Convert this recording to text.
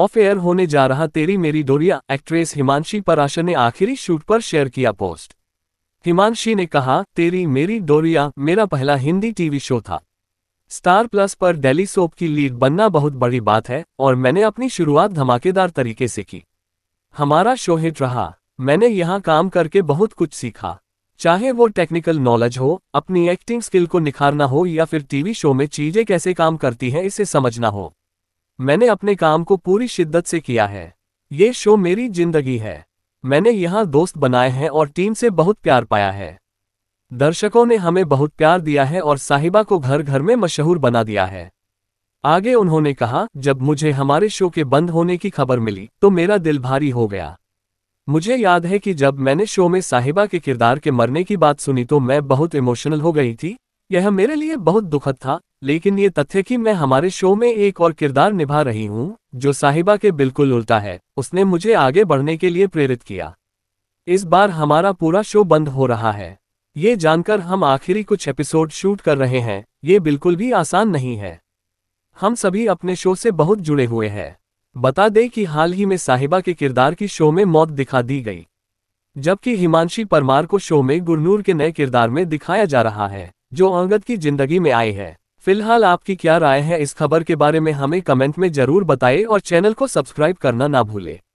of air होने जा रहा तेरी मेरी डोरिया एक्ट्रेस हिमांशी पराशर ने आखिरी शूट पर शेयर किया पोस्ट हिमांशी ने कहा तेरी मेरी डोरिया मेरा पहला हिंदी टीवी शो था स्टार प्लस पर डेली सोप की लीड बनना बहुत बड़ी बात है और मैंने अपनी शुरुआत धमाकेदार तरीके से की हमारा शो हिट रहा मैंने यहाँ काम करके बहुत कुछ सीखा चाहे वो टेक्निकल नॉलेज हो अपनी एक्टिंग स्किल को निखारना हो या फिर टीवी शो में चीजें कैसे काम करती हैं इसे समझना हो मैंने अपने काम को पूरी शिद्दत से किया है ये शो मेरी जिंदगी है मैंने यहाँ दोस्त बनाए हैं और टीम से बहुत प्यार पाया है दर्शकों ने हमें बहुत प्यार दिया है और साहिबा को घर घर में मशहूर बना दिया है आगे उन्होंने कहा जब मुझे हमारे शो के बंद होने की खबर मिली तो मेरा दिल भारी हो गया मुझे याद है कि जब मैंने शो में साहिबा के किरदार के मरने की बात सुनी तो मैं बहुत इमोशनल हो गई थी यह मेरे लिए बहुत दुखद था लेकिन ये तथ्य कि मैं हमारे शो में एक और किरदार निभा रही हूँ जो साहिबा के बिल्कुल उल्टा है उसने मुझे आगे बढ़ने के लिए प्रेरित किया इस बार हमारा पूरा शो बंद हो रहा है ये जानकर हम आखिरी कुछ एपिसोड शूट कर रहे हैं ये बिल्कुल भी आसान नहीं है हम सभी अपने शो से बहुत जुड़े हुए हैं बता दें कि हाल ही में साहिबा के किरदार की शो में मौत दिखा दी गई जबकि हिमांशी परमार को शो में गुरनूर के नए किरदार में दिखाया जा रहा है जो अंगद की जिंदगी में आई है फिलहाल आपकी क्या राय है इस खबर के बारे में हमें कमेंट में जरूर बताएं और चैनल को सब्सक्राइब करना ना भूलें